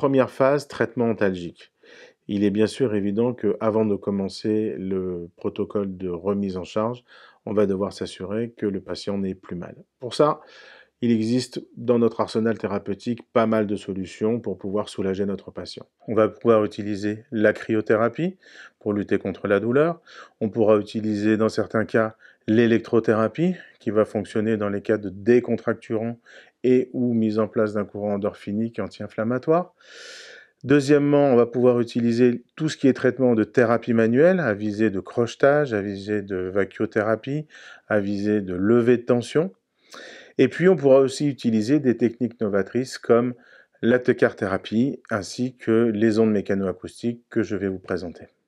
Première phase, traitement antalgique. Il est bien sûr évident qu'avant de commencer le protocole de remise en charge, on va devoir s'assurer que le patient n'est plus mal. Pour ça, il existe dans notre arsenal thérapeutique pas mal de solutions pour pouvoir soulager notre patient. On va pouvoir utiliser la cryothérapie, pour lutter contre la douleur. On pourra utiliser dans certains cas l'électrothérapie qui va fonctionner dans les cas de décontracturant et ou mise en place d'un courant endorphinique anti-inflammatoire. Deuxièmement, on va pouvoir utiliser tout ce qui est traitement de thérapie manuelle, à visée de crochetage, à visée de vacuothérapie, à visée de levée de tension. Et puis, on pourra aussi utiliser des techniques novatrices comme la thérapie ainsi que les ondes mécano-acoustiques que je vais vous présenter.